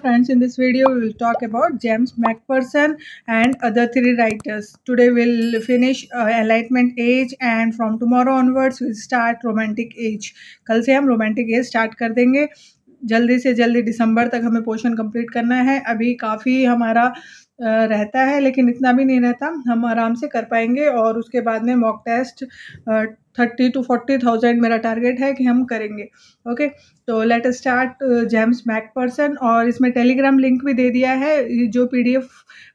Friends, in this video we will talk about James MacPherson and other three writers. Today we'll finish uh, Enlightenment Age and from tomorrow onwards we'll start Romantic Age. kal se hum Romantic Age start kar denge जल्दी से जल्दी दिसंबर तक हमें portion complete करना है अभी काफ़ी हमारा रहता है लेकिन इतना भी नहीं रहता हम आराम से कर पाएंगे और उसके बाद में mock test thirty two forty thousand मेरा टारगेट है कि हम करेंगे ओके तो let start James Macpherson और इसमें टेलीग्राम लिंक भी दे दिया है जो पीडीएफ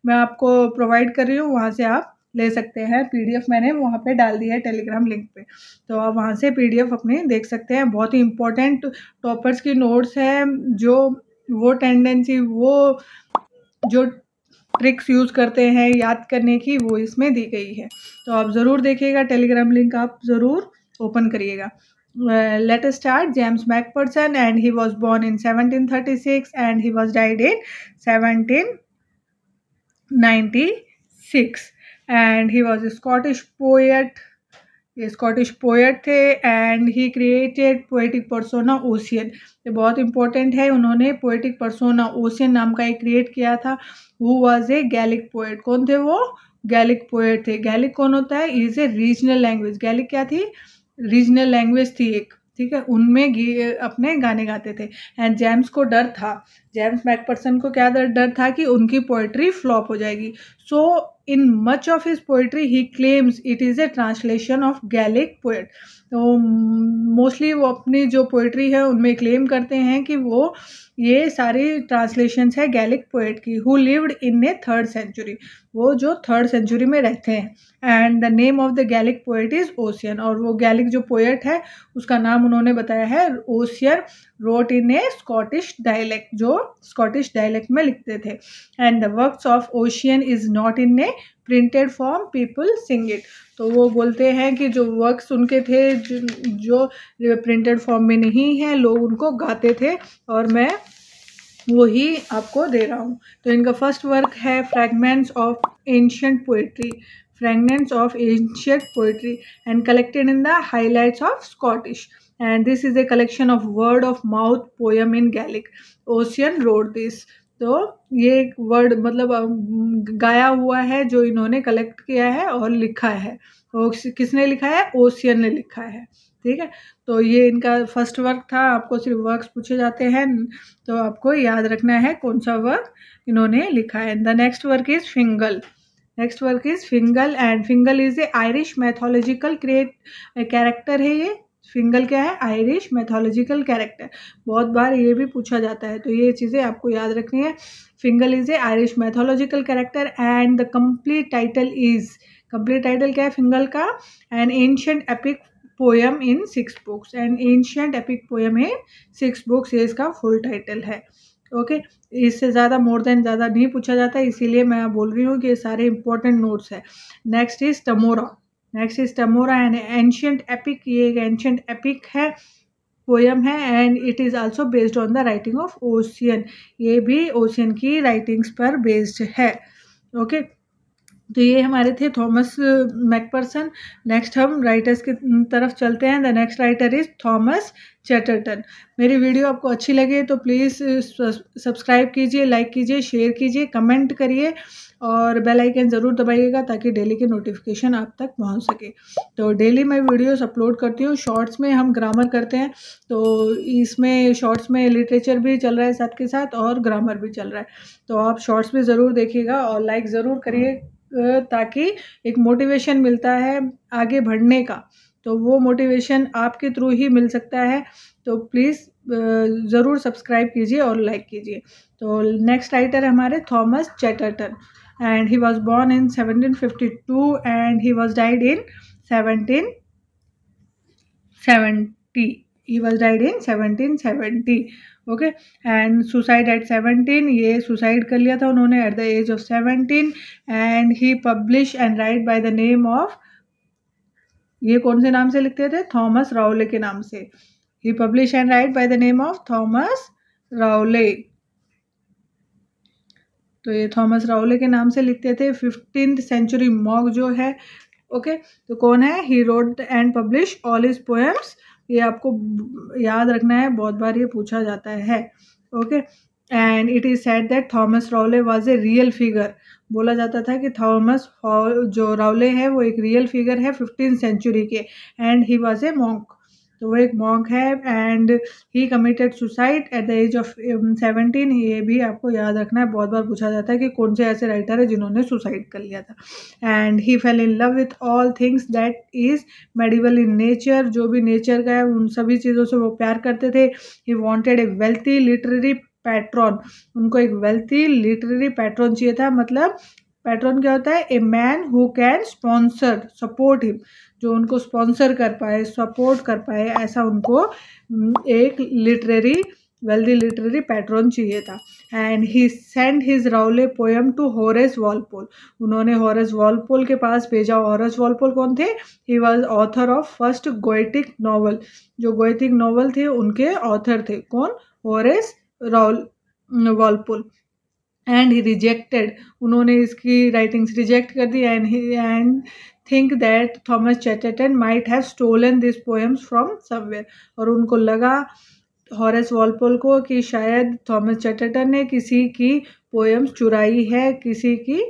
मैं आपको प्रोवाइड कर रही हूँ वहाँ से आप ले सकते हैं पीडीएफ मैंने वहाँ पे डाल दी है टेलीग्राम लिंक पे तो आप वहाँ से पीडीएफ अपने देख सकते हैं बहुत ही इम्पोर्टेंट टॉपर्स की नोट्स हैं जो वो टेंडेंसी वो जो ट्रिक्स यूज़ करते हैं याद करने की वो इसमें दी गई है तो आप ज़रूर देखिएगा टेलीग्राम लिंक आप ज़रूर ओपन करिएगा person and he was born in seventeen thirty six and he was died in seventeen ninety six and he was Scottish poet ये स्कॉटिश पोएट थे and he created poetic persona Ossian ये बहुत important है उन्होंने poetic persona ocean नाम का एक create किया था वो वॉज ए गैलिक पोएट कौन थे वो गैलिक पोएट थे गैलिक कौन होता है is a regional language Gaelic क्या थी रीजनल लैंग्वेज थी एक ठीक है उनमें अपने गाने गाते थे एंड जेम्स को डर था जेम्स मैकपर्सन को क्या डर डर था कि उनकी पोइट्री फ्लॉप हो जाएगी so in much of his poetry he claims it is a translation of Gaelic poet तो मोस्टली वो अपनी जो पोइट्री है उनमें क्लेम करते हैं कि वो ये सारी ट्रांसलेशन है गैलिक पोएट की who lived in a third century वो जो थर्ड सेंचुरी में रहते हैं and the name of the Gaelic poet is Ossian और वो गैलिक जो पोएट है उसका नाम उन्होंने बताया है Ossian wrote in a Scottish dialect जो स्कॉटिश डायलैक्ट में लिखते थे and the work of Ossian is not in a printed form people sing it तो वो बोलते हैं कि जो वर्क्स उनके थे जो प्रिंटेड फॉर्म में नहीं है लोग उनको गाते थे और मैं वो ही आपको दे रहा हूँ तो इनका फर्स्ट वर्क है fragments of ancient poetry fragments of ancient poetry and collected in the highlights of Scottish and this is a collection of word of mouth poem in Gaelic. Ocean wrote this. तो ये एक word मतलब गाया हुआ है जो इन्होंने collect किया है और लिखा है और किसने लिखा है ओशियन ने लिखा है ठीक है तो ये इनका फर्स्ट वर्क था आपको सिर्फ वर्क्स पूछे जाते हैं तो आपको याद रखना है कौन सा वर्क इन्होंने लिखा है the next work is Fingal next work is Fingal and Fingal is a Irish mythological create character है ये फिंगल क्या है आयरिश मैथोलॉजिकल कैरेक्टर बहुत बार ये भी पूछा जाता है तो ये चीज़ें आपको याद रखनी है Fingal is a Irish mythological character and the complete title is complete title क्या है फिंगल का and ancient epic poem in six books and ancient epic poem in six books ये इसका फुल टाइटल है ओके okay? इससे ज़्यादा more than ज़्यादा नहीं पूछा जाता इसीलिए मैं बोल रही हूँ कि ये सारे इंपॉर्टेंट नोट्स है next is Temora next is Temora an ancient epic ये एक एंशियंट एपिक है पोयम है and it is also based on the writing of Ossian ये भी ओशियन की राइटिंग्स पर बेस्ड है ओके okay? तो ये हमारे थे थॉमस मैकपर्सन नेक्स्ट हम राइटर्स की तरफ चलते हैं the next writer is Thomas Chatterton मेरी वीडियो आपको अच्छी लगे तो प्लीज़ सब्सक्राइब कीजिए लाइक कीजिए शेयर कीजिए कमेंट करिए और बेल आइकन ज़रूर दबाइएगा ताकि डेली के नोटिफिकेशन आप तक पहुंच सके तो डेली मैं वीडियोस अपलोड करती हूँ शॉर्ट्स में हम ग्रामर करते हैं तो इसमें शॉर्ट्स में लिटरेचर भी चल रहा है साथ के साथ और ग्रामर भी चल रहा है तो आप शॉर्ट्स भी ज़रूर देखिएगा और लाइक ज़रूर करिए ताकि एक मोटिवेशन मिलता है आगे बढ़ने का तो वो मोटिवेशन आपके थ्रू ही मिल सकता है तो प्लीज़ ज़रूर सब्सक्राइब कीजिए और लाइक कीजिए तो नेक्स्ट राइटर हमारे Thomas Chatterton and he was born in 1752 and he was died in 1770 he was died in seventeen seventy okay and suicide at seventeen ये सुसाइड कर लिया था उन्होंने at the age of seventeen and he publish and write by the name of ये कौन से नाम से लिखते थे थॉमस राउले के नाम से ही publish and write by the name of Thomas Rowley तो ये थॉमस राउले के नाम से लिखते थे फिफ्टीन सेंचुरी मॉक जो है ओके okay? तो कौन है he wrote and publish all his poems ये आपको याद रखना है बहुत बार ये पूछा जाता है okay and it is said that Thomas Rowley was a real figure बोला जाता था कि थॉमस जो रावले है वो एक रियल फिगर है फिफ्टीन सेंचुरी के and he was a monk तो वो एक मॉन्क है and he committed suicide at the age of seventeen ये भी आपको याद रखना है बहुत बार पूछा जाता है कि कौन से ऐसे राइटर है जिन्होंने सुसाइड कर लिया था and he fell in love with all things that is medieval in nature जो भी नेचर का है उन सभी चीज़ों से वो प्यार करते थे he wanted a wealthy literary patron उनको एक वेल्थी लिटरेरी पैट्रॉन चाहिए था मतलब पैट्रॉन क्या होता है a man who can sponsor support him जो उनको स्पॉन्सर कर पाए सपोर्ट कर पाए ऐसा उनको एक लिटरेरी वेल्दी लिटरेरी पैटर्न चाहिए था and he send his Rowley poem to Horace Walpole उन्होंने हॉरेस वॉलपोल के पास भेजा हॉरेस वॉलपोल कौन थे he was author of first Gothic novel जो गोइटिक नावल थे उनके ऑथर थे कौन Horace Rowley Walpole and he rejected उन्होंने इसकी राइटिंग्स रिजेक्ट कर दी and he and think that Thomas Chatterton might have stolen this poems from somewhere और उनको लगा हॉरेस वॉलपोल को कि शायद थॉमस चैटर्टन ने किसी की पोएम्स चुराई है किसी की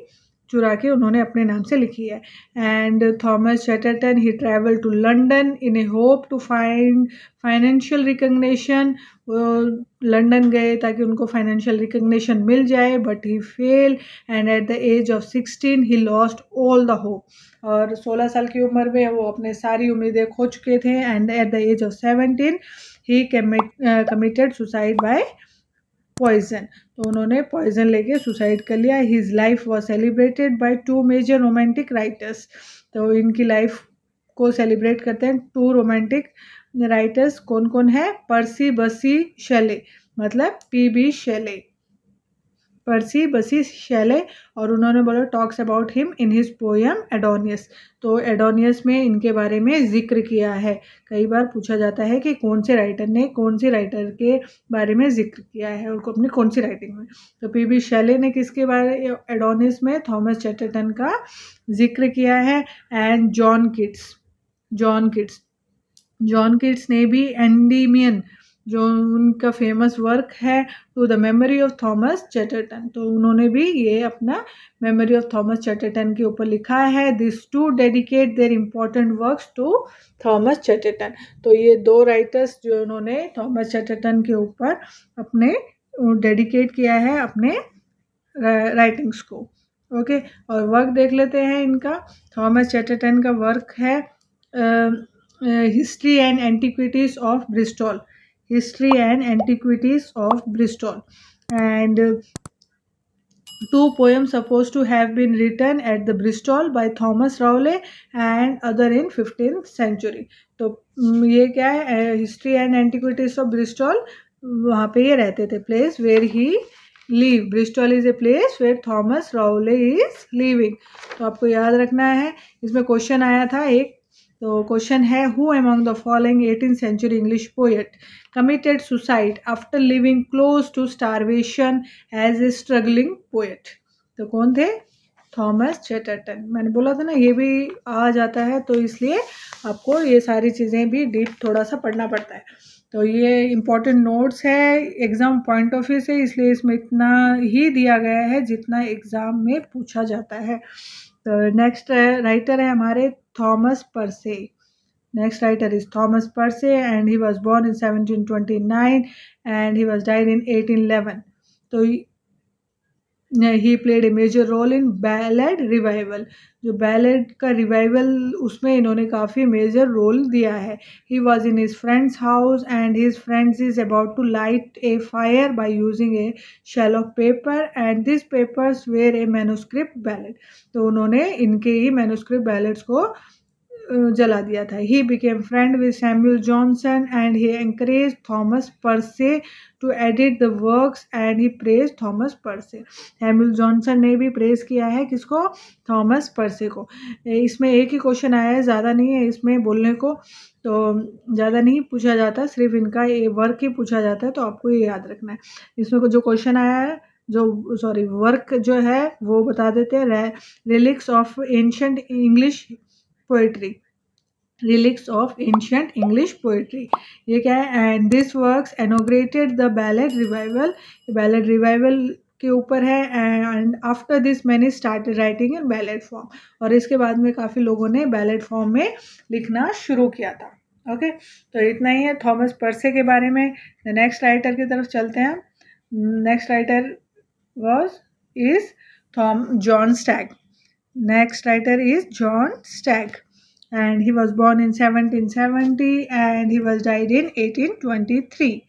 चुरा के उन्होंने अपने नाम से लिखी है and Thomas Chatterton he travel to London in a hope to find financial recognition वो गए ताकि उनको फाइनेंशियल रिकग्नेशन मिल जाए but he fail and at the age of sixteen he lost all the hope और सोलह साल की उम्र में वो अपने सारी उम्मीदें खो चुके थे and at the age of seventeen he committed suicide by poison तो उन्होंने पॉइजन लेके सुसाइड कर लिया his life was celebrated by two major romantic writers तो इनकी लाइफ को सेलिब्रेट करते हैं टू रोमांटिक राइटर्स कौन कौन है परसी बसी शेले मतलब पी बी शेले परसी बसी शैले और उन्होंने बोला talks about him in his poem Adonais तो एडोनियस में इनके बारे में जिक्र किया है कई बार पूछा जाता है कि कौन से राइटर ने कौन से राइटर के बारे में जिक्र किया है उनको अपनी कौन सी राइटिंग में तो पी बी शैले ने किसके बारे एडोनियस में थॉमस चैटरटन का जिक्र किया है and John Keats John Keats John Keats ने भी एंडीमियन जो उनका फेमस वर्क है to the memory of Thomas Chatterton तो उन्होंने भी ये अपना मेमोरी ऑफ थॉमस चैटरटन के ऊपर लिखा है this two dedicate their important works to Thomas Chatterton तो ये दो राइटर्स जो उन्होंने थॉमस चैटरटन के ऊपर अपने डेडिकेट किया है अपने राइटिंग्स को ओके और वर्क देख लेते हैं इनका थॉमस चैटरटन का वर्क है history and antiquities of Bristol history and antiquities of bristol and two poems supposed to have been written at the bristol by thomas rowley and other in 15th century to ye kya hai history and antiquities of bristol wahan pe ye rehte the place where he live Bristol is a place where Thomas Rowley is living तो आपको याद रखना है इसमें question आया था एक तो क्वेश्चन है who among the following eighteen century English poet committed suicide after living close to starvation as a struggling poet तो कौन थे थॉमस चेटर्टन मैंने बोला था ना ये भी आ जाता है तो इसलिए आपको ये सारी चीज़ें भी डीप थोड़ा सा पढ़ना पड़ता है तो ये इम्पॉर्टेंट नोट्स है एग्ज़ाम पॉइंट ऑफ व्यू से इसलिए इसमें इतना ही दिया गया है जितना एग्ज़ाम में पूछा जाता है तो नेक्स्ट राइटर है हमारे Thomas Percy. Next writer is Thomas Percy, and he was born in 1729 and he was died in 1811. So he played a major role in ballad revival जो बैलेड का रिवाइवल उसमें इन्होंने काफ़ी मेजर रोल दिया है he was in his friends house and his friends is about to light a fire by using a shell of paper and this papers were a manuscript ballad तो उन्होंने इनके ही manuscript ballets को जला दिया था he became friend with Samuel Johnson and he encourage Thomas Percy to edit the work and he praise Thomas Percy Samuel Johnson ने भी praise किया है किसको थॉमस परसे को इसमें एक ही क्वेश्चन आया है ज़्यादा नहीं है इसमें बोलने को तो ज़्यादा नहीं पूछा जाता सिर्फ इनका ये वर्क ही पूछा जाता है तो आपको ये याद रखना है इसमें जो क्वेश्चन आया है जो सॉरी वर्क जो है वो बता देते हैं relics of ancient English poetry relics of ancient English poetry. ये क्या है and this works inaugurated the ballad revival ballad revival के ऊपर है एंड आफ्टर दिस मैंने start writing in ballad form और इसके बाद में काफ़ी लोगों ने बैलेट फॉर्म में लिखना शुरू किया था ओके तो इतना ही है थॉमस पर्से के बारे में नेक्स्ट राइटर की तरफ चलते हैं next writer was is Thom John Stagg Next writer is John Stagg and he was born in 1770 and he was died in 1823.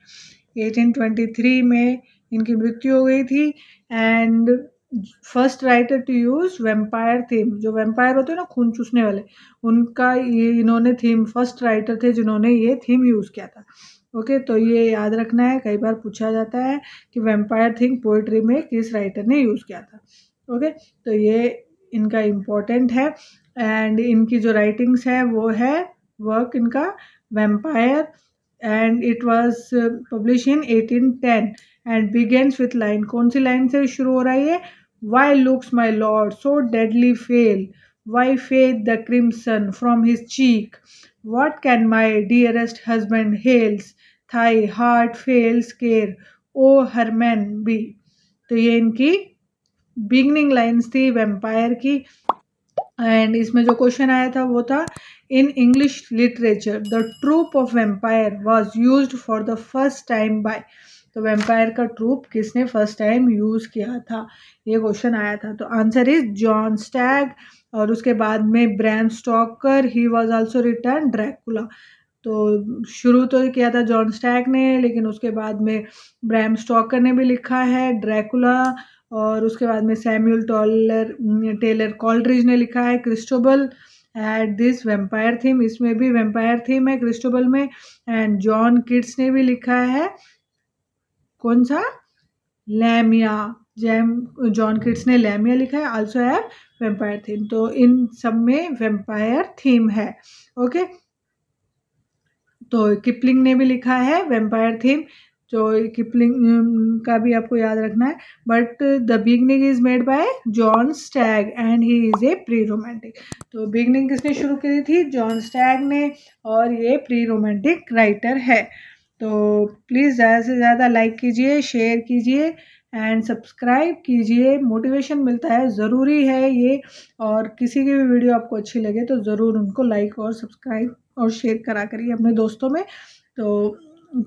1823 में इनकी मृत्यु हो गई थी and first writer to use vampire theme जो वेम्पायर होते हैं ना खून चूसने वाले उनका ये इन्होंने थीम फर्स्ट राइटर थे जिन्होंने ये थीम यूज़ किया था ओके तो ये याद रखना है कई बार पूछा जाता है कि वेम्पायर थीम पोइट्री में किस राइटर ने यूज़ किया था ओके तो ये इनका इम्पोर्टेंट है एंड इनकी जो राइटिंग्स है वो है वर्क इनका vampire and it was publish in 1810 and begins with line कौन सी लाइन से शुरू हो रहा है ये why looks my lord so deadly pale why fade the crimson from his cheek what can my dearest husband ails thy heart fails care O Herman be तो ये इनकी बिगनिंग लाइन्स थी वेम्पायर की एंड इसमें जो क्वेश्चन आया था वो था in English literature the trope of vampire was use for the first time by तो वेम्पायर का ट्रूप किसने फर्स्ट टाइम यूज़ किया था ये क्वेश्चन आया था तो आंसर इज जॉन स्टैग और उसके बाद में Bram Stoker he was also written Dracula तो शुरू तो किया था जॉन स्टैग ने लेकिन उसके बाद में ब्रैम स्टॉकर ने भी लिखा है ड्रैकुला और उसके बाद में सैम्यूल टॉलर टेलर कॉलरिज ने लिखा है Christabel at this vampire theme इसमें भी वेम्पायर थीम है क्रिस्टोबल में एंड जॉन किड्स ने भी लिखा है कौन सा लैमिया जैम जॉन किड्स ने लैमिया लिखा है आल्सो है वेम्पायर थीम तो इन सब में वेम्पायर थीम है ओके okay? तो किपलिंग ने भी लिखा है वेम्पायर थीम जो तो किपलिंग um, का भी आपको याद रखना है but the beginning is made by John Stagg and he is a pre romantic तो बिगनिंग किसने शुरू करी थी जॉन स्टैग ने और ये प्री रोमांटिक राइटर है तो प्लीज़ ज़्यादा से ज़्यादा लाइक कीजिए शेयर कीजिए एंड सब्सक्राइब कीजिए मोटिवेशन मिलता है ज़रूरी है ये और किसी की भी वीडियो आपको अच्छी लगे तो ज़रूर उनको लाइक और सब्सक्राइब और शेयर करा करिए अपने दोस्तों में तो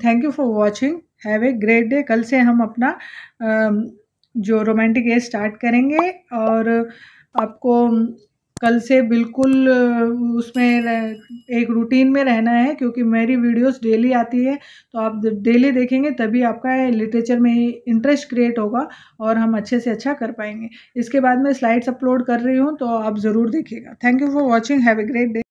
thank you for watching have a great day कल से हम अपना जो रोमांटिक एज स्टार्ट करेंगे और आपको कल से बिल्कुल उसमें एक रूटीन में रहना है क्योंकि मेरी वीडियोस डेली आती है तो आप डेली देखेंगे तभी आपका लिटरेचर में इंटरेस्ट क्रिएट होगा और हम अच्छे से अच्छा कर पाएंगे इसके बाद मैं स्लाइड्स अपलोड कर रही हूँ तो आप ज़रूर देखिएगा thank you for watching have a great day